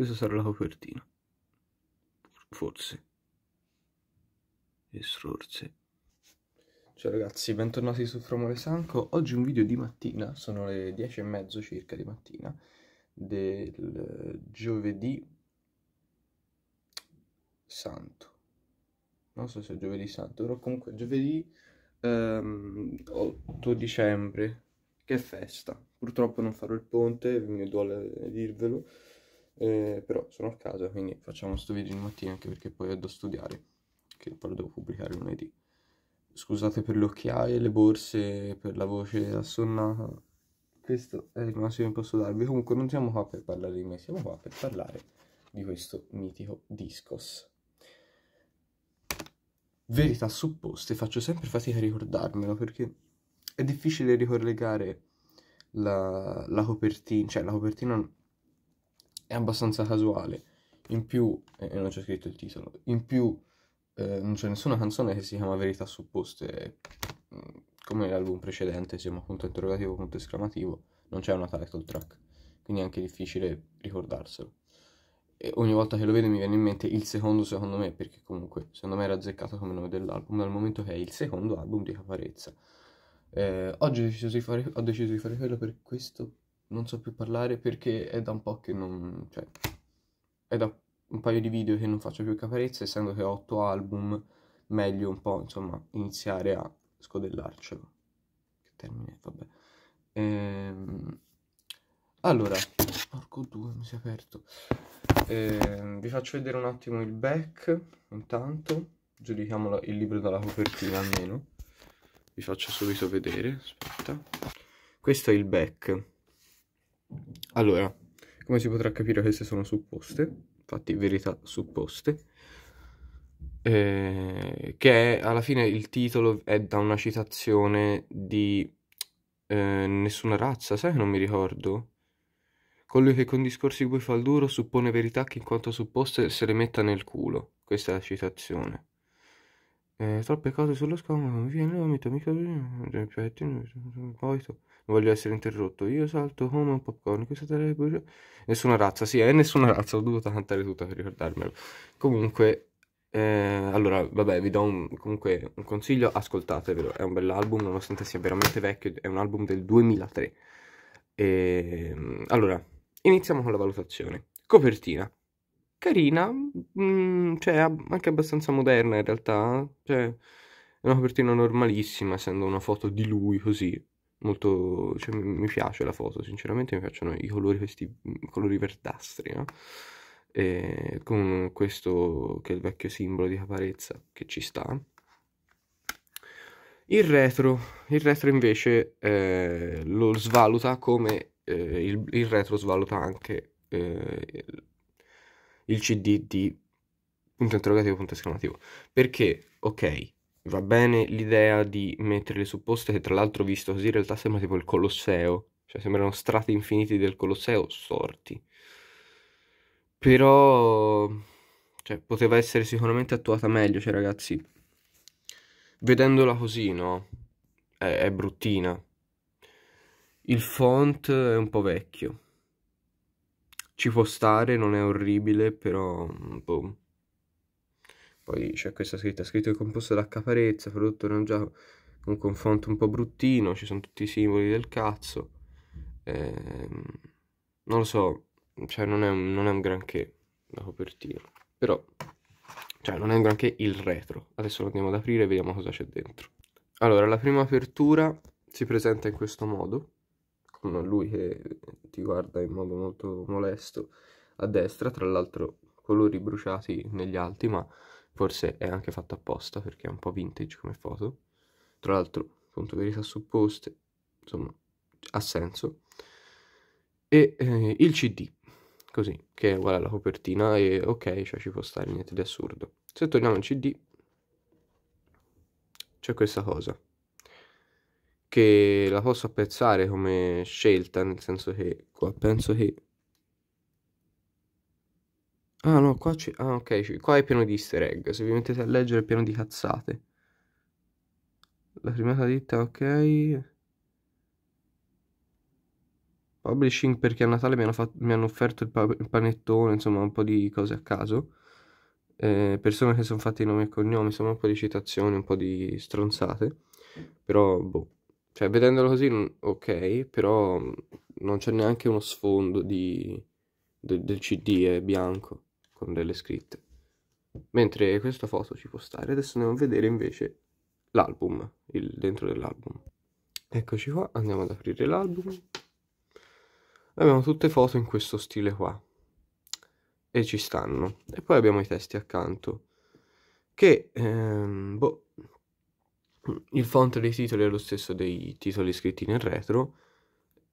Questa sarà la copertina. Forse. E forse. Ciao ragazzi, bentornati su Fromole Sanco. Oggi un video di mattina, sono le dieci e mezzo circa di mattina, del giovedì santo. Non so se è giovedì santo, però comunque giovedì ehm, 8 dicembre, che festa. Purtroppo non farò il ponte, mi duole dirvelo, eh, però sono a casa quindi facciamo questo video di mattina anche perché poi vado a studiare che poi lo devo pubblicare lunedì scusate per le occhiaie, le borse, per la voce assonnata questo è il massimo che posso darvi comunque non siamo qua per parlare di me siamo qua per parlare di questo mitico Discos verità supposte faccio sempre fatica a ricordarmelo perché è difficile ricollegare la, la copertina cioè la copertina è abbastanza casuale. In più, e eh, non c'è scritto il titolo, in più eh, non c'è nessuna canzone che si chiama Verità supposte, mm, come l'album precedente, siamo punto interrogativo, punto esclamativo, non c'è una title track, quindi è anche difficile ricordarselo. E ogni volta che lo vedo mi viene in mente il secondo secondo me, perché comunque secondo me era azzeccato come nome dell'album, dal momento che è il secondo album di Caparezza. Eh, oggi ho deciso, fare, ho deciso, di fare quello per questo non so più parlare perché è da un po' che non... cioè, è da un paio di video che non faccio più caparezza essendo che ho otto album, meglio un po', insomma, iniziare a scodellarcelo. Che termine, vabbè. Ehm... Allora, porco due, mi si è aperto. Ehm, vi faccio vedere un attimo il back, intanto. Giudichiamo la, il libro dalla copertina almeno. Vi faccio subito vedere, aspetta. Questo è il back allora, come si potrà capire queste sono supposte, infatti verità supposte, eh, che è, alla fine il titolo è da una citazione di eh, Nessuna razza, sai che non mi ricordo? Colui che con discorsi cui fa il duro suppone verità che in quanto supposte se le metta nel culo. Questa è la citazione. Eh, troppe cose sullo scomodo, cioè, cioè, non in omito, mica poi voglio essere interrotto. Io salto come un popcorn, questa telebugia. Nessuna razza, sì, è nessuna razza, ho dovuto cantare tutta per ricordarmelo. Comunque, eh, allora, vabbè, vi do un, comunque un consiglio, ascoltatevelo, è un bell'album, nonostante sia veramente vecchio, è un album del 2003. E, ehm, allora, iniziamo con la valutazione. Copertina carina, mm, cioè anche abbastanza moderna in realtà, cioè è una copertina normalissima essendo una foto di lui così, molto, cioè, mi piace la foto, sinceramente mi piacciono i colori, questi colori verdastri, no? E con questo che è il vecchio simbolo di caparezza che ci sta. Il retro, il retro invece eh, lo svaluta come eh, il, il, retro svaluta anche eh, il CD di punto interrogativo, punto esclamativo. Perché, ok, va bene l'idea di mettere le supposte che tra l'altro visto così in realtà sembra tipo il Colosseo, cioè sembrano strati infiniti del Colosseo sorti. Però cioè, poteva essere sicuramente attuata meglio, cioè ragazzi, vedendola così, no? È, è bruttina. Il font è un po' vecchio ci può stare, non è orribile, però... Mm, boh. Poi c'è questa scritta, scritto è composto da Caparezza, prodotto da Giacomo, un font un po' bruttino, ci sono tutti i simboli del cazzo. Eh, non lo so, cioè non è, un, non è un granché la copertina, però cioè non è un granché il retro. Adesso lo andiamo ad aprire e vediamo cosa c'è dentro. Allora, la prima apertura si presenta in questo modo con lui che eh, ti guarda in modo molto molesto a destra, tra l'altro colori bruciati negli alti, ma forse è anche fatto apposta perché è un po' vintage come foto. Tra l'altro, appunto, verità supposte, insomma, ha senso. E eh, il CD, così, che è uguale alla copertina e ok, cioè ci può stare niente di assurdo. Se torniamo al CD, c'è questa cosa che la posso apprezzare come scelta, nel senso che qua penso che... Ah no, qua c'è... Ah ok, qua è pieno di easter egg, se vi mettete a leggere è pieno di cazzate. La prima ditta, ok... Publishing perché a Natale mi hanno, fatto, mi hanno offerto il, pa il, panettone, insomma un po' di cose a caso. Eh, persone che sono fatte i nomi e cognomi, insomma un po' di citazioni, un po' di stronzate. Però, boh. Cioè, vedendolo così, ok, però mm, non c'è neanche uno sfondo di, de, del CD, è bianco, con delle scritte. Mentre questa foto ci può stare. Adesso andiamo a vedere invece l'album, il dentro dell'album. Eccoci qua, andiamo ad aprire l'album. Abbiamo tutte foto in questo stile qua. E ci stanno. E poi abbiamo i testi accanto. Che, ehm, boh, il font dei titoli è lo stesso dei titoli scritti nel retro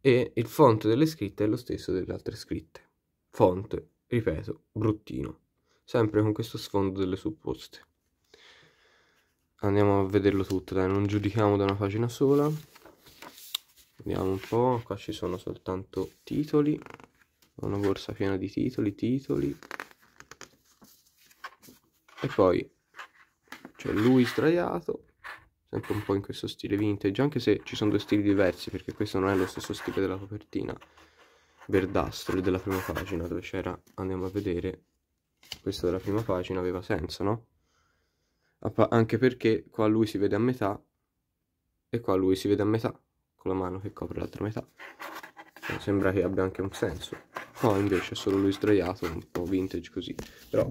e il font delle scritte è lo stesso delle altre scritte. Font, ripeto, bruttino, sempre con questo sfondo delle supposte. Andiamo a vederlo tutto, dai, non giudichiamo da una pagina sola. Vediamo un po', qua ci sono soltanto titoli, una borsa piena di titoli, titoli. E poi c'è lui sdraiato, sempre un po' in questo stile vintage, anche se ci sono due stili diversi, perché questo non è lo stesso stile della copertina verdastro della prima pagina, dove c'era, andiamo a vedere, questa della prima pagina aveva senso, no? Anche perché qua lui si vede a metà e qua lui si vede a metà, con la mano che copre l'altra metà. Cioè, sembra che abbia anche un senso. Qua invece è solo lui sdraiato, un po' vintage così, però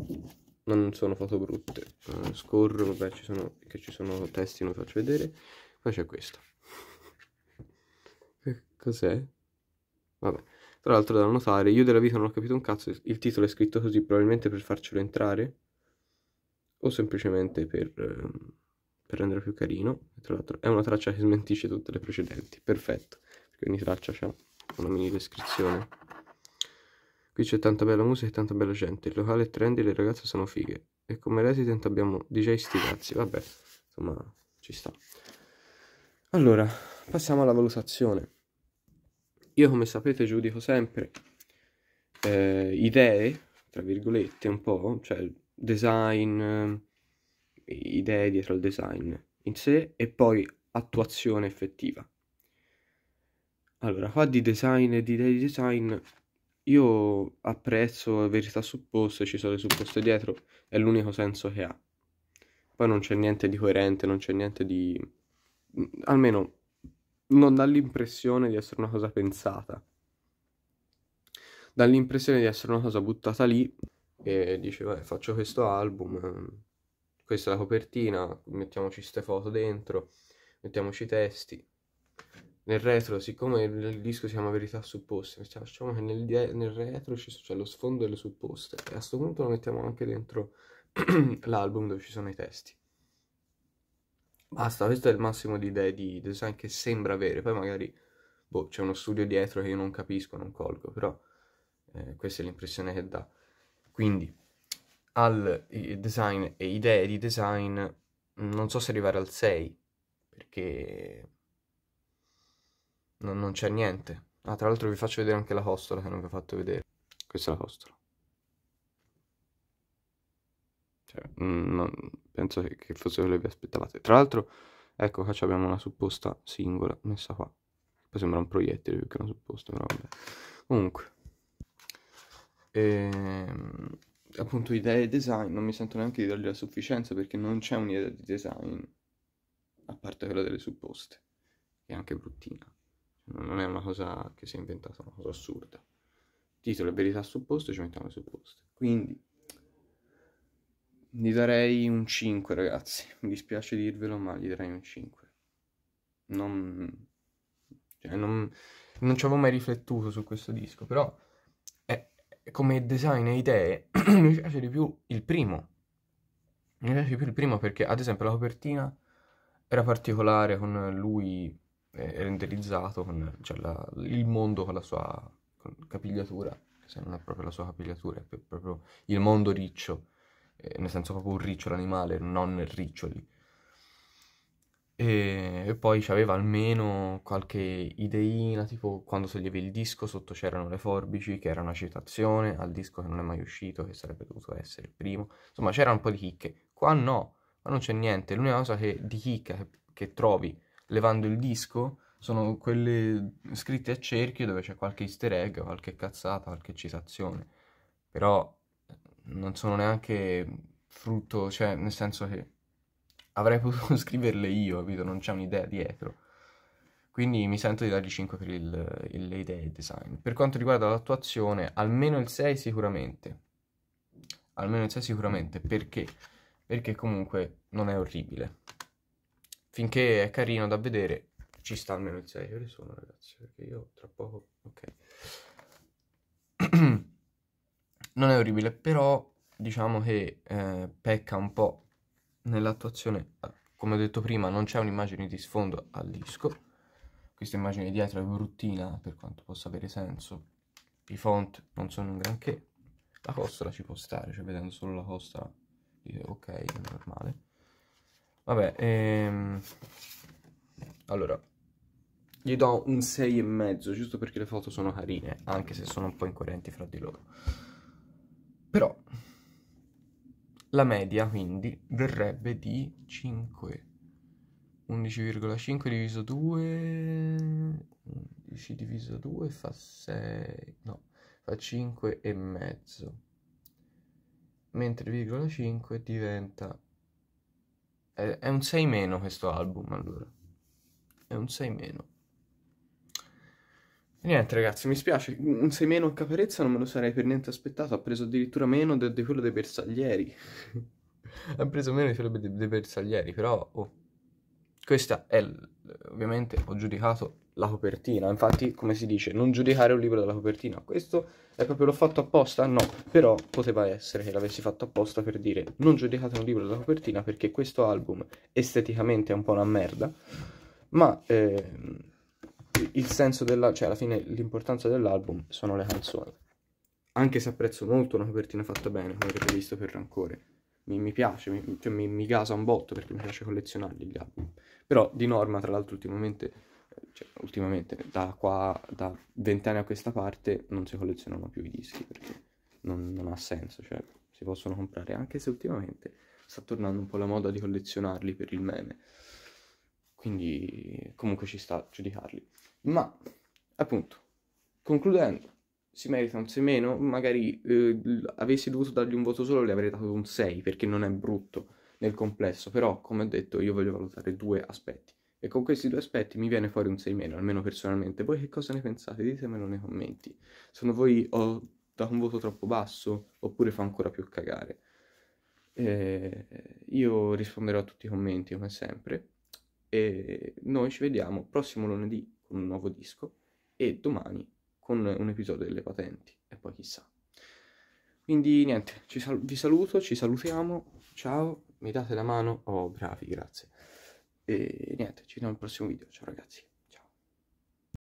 non sono foto brutte uh, scorro vabbè ci sono, che ci sono testi non faccio vedere poi c'è questo cos'è? vabbè tra l'altro da notare io della vita non ho capito un cazzo il titolo è scritto così probabilmente per farcelo entrare o semplicemente per, ehm, per rendere più carino tra l'altro è una traccia che smentisce tutte le precedenti perfetto perché ogni traccia ha una mini descrizione Qui c'è tanta bella musica e tanta bella gente. Il locale è trendy, le ragazze sono fighe. E come resident abbiamo DJ Stivazzi. Vabbè, insomma, ci sta. Allora, passiamo alla valutazione. Io, come sapete, giudico sempre eh, idee, tra virgolette, un po', cioè design, eh, idee dietro al design in sé e poi attuazione effettiva. Allora, qua di design e di idee di design io apprezzo verità supposte, ci sono le supposte dietro, è l'unico senso che ha. Poi non c'è niente di coerente, non c'è niente di... almeno non dà l'impressione di essere una cosa pensata. Dà l'impressione di essere una cosa buttata lì e dice, vabbè, faccio questo album, questa è la copertina, mettiamoci queste foto dentro, mettiamoci i testi, nel retro, siccome il disco si chiama Verità Supposte, facciamo cioè, che nel, nel retro c'è cioè lo sfondo delle supposte e a questo punto lo mettiamo anche dentro l'album dove ci sono i testi. Basta, questo è il massimo di idee di design che sembra avere, poi magari boh, c'è uno studio dietro che io non capisco, non colgo, però eh, questa è l'impressione che dà. Quindi, al design e idee di design, non so se arrivare al 6, perché No, non c'è niente. Ah, tra l'altro vi faccio vedere anche la costola che non vi ho fatto vedere. Questa è la costola. Cioè, mm, non, penso che, che fosse quello che vi aspettavate. Tra l'altro, ecco qua abbiamo una supposta singola messa qua. Poi sembra un proiettile più che una supposta, però vabbè. Comunque. Ehm, appunto, idee e design, non mi sento neanche di dargli la sufficienza perché non c'è un'idea di design, a parte quella delle supposte, che è anche bruttina non è una cosa che si è inventata, è una cosa assurda. Titolo e verità supposto, ci mettiamo le supposte. Quindi gli darei un 5, ragazzi. Mi dispiace dirvelo, ma gli darei un 5. Non, cioè, non, non ci avevo mai riflettuto su questo disco, però è, eh, come design e idee mi piace di più il primo. Mi piace di più il primo perché, ad esempio, la copertina era particolare con lui renderizzato con cioè la, il mondo con la sua capigliatura, se non è proprio la sua capigliatura, è proprio il mondo riccio, eh, nel senso proprio un riccio l'animale, non riccioli. E, e poi c'aveva almeno qualche ideina, tipo quando sollevi il disco sotto c'erano le forbici, che era una citazione al disco che non è mai uscito, che sarebbe dovuto essere il primo. Insomma, c'era un po' di chicche. Qua no, ma non c'è niente. L'unica cosa che, di chicca che, che trovi levando il disco, sono quelle scritte a cerchio dove c'è qualche easter egg, qualche cazzata, qualche citazione. Però eh, non sono neanche frutto, cioè nel senso che avrei potuto scriverle io, capito? Non c'è un'idea dietro. Quindi mi sento di dargli 5 per il, il, le idee e il design. Per quanto riguarda l'attuazione, almeno il 6 sicuramente. Almeno il 6 sicuramente, perché? Perché comunque non è orribile finché è carino da vedere ci sta almeno il 6 ore sono ragazzi perché io tra poco ok non è orribile però diciamo che eh, pecca un po' nell'attuazione come ho detto prima non c'è un'immagine di sfondo al disco questa immagine dietro è bruttina per quanto possa avere senso i font non sono un granché la costola ci può stare cioè vedendo solo la costola ok è normale Vabbè, ehm... allora, gli do un 6,5 giusto perché le foto sono carine, anche se sono un po' incoerenti fra di loro. Però la media quindi verrebbe di 5. 11,5 diviso 2, 11 diviso 2 fa 6, no, fa 5 e mezzo. Mentre virgola 5 diventa è, un 6 meno questo album, allora. È un 6 meno. E niente ragazzi, mi spiace, un 6 meno a Caparezza non me lo sarei per niente aspettato, ha preso addirittura meno di de- quello dei bersaglieri. ha preso meno di quello dei de bersaglieri, però... Oh. Questa è, l- ovviamente, ho giudicato la copertina. Infatti, come si dice, non giudicare un libro dalla copertina. Questo è proprio l'ho fatto apposta? No, però poteva essere che l'avessi fatto apposta per dire non giudicate un libro dalla copertina perché questo album esteticamente è un po' una merda, ma eh, il senso della, cioè alla fine l'importanza dell'album sono le canzoni. Anche se apprezzo molto una copertina fatta bene, come avete visto per Rancore. Mi, mi piace, mi, cioè mi, mi gasa un botto perché mi piace collezionarli gli album. Però di norma, tra l'altro, ultimamente cioè, ultimamente da qua da vent'anni a questa parte non si collezionano più i dischi perché non, non ha senso, cioè si possono comprare anche se ultimamente sta tornando un po' la moda di collezionarli per il meme. Quindi comunque ci sta a giudicarli. Ma appunto, concludendo, si merita un 6 meno, magari eh, avessi dovuto dargli un voto solo, le avrei dato un 6 perché non è brutto nel complesso, però come ho detto io voglio valutare due aspetti. E con questi due aspetti mi viene fuori un 6 meno, almeno personalmente. Voi che cosa ne pensate? Ditemelo nei commenti. Sono voi ho dato un voto troppo basso oppure fa ancora più cagare? Eh, io risponderò a tutti i commenti come sempre. E noi ci vediamo prossimo lunedì con un nuovo disco e domani con un episodio delle patenti e poi chissà. Quindi niente, sal- vi saluto, ci salutiamo, ciao, mi date la mano? Oh, bravi, grazie. E niente, ci vediamo al prossimo video. Ciao ragazzi.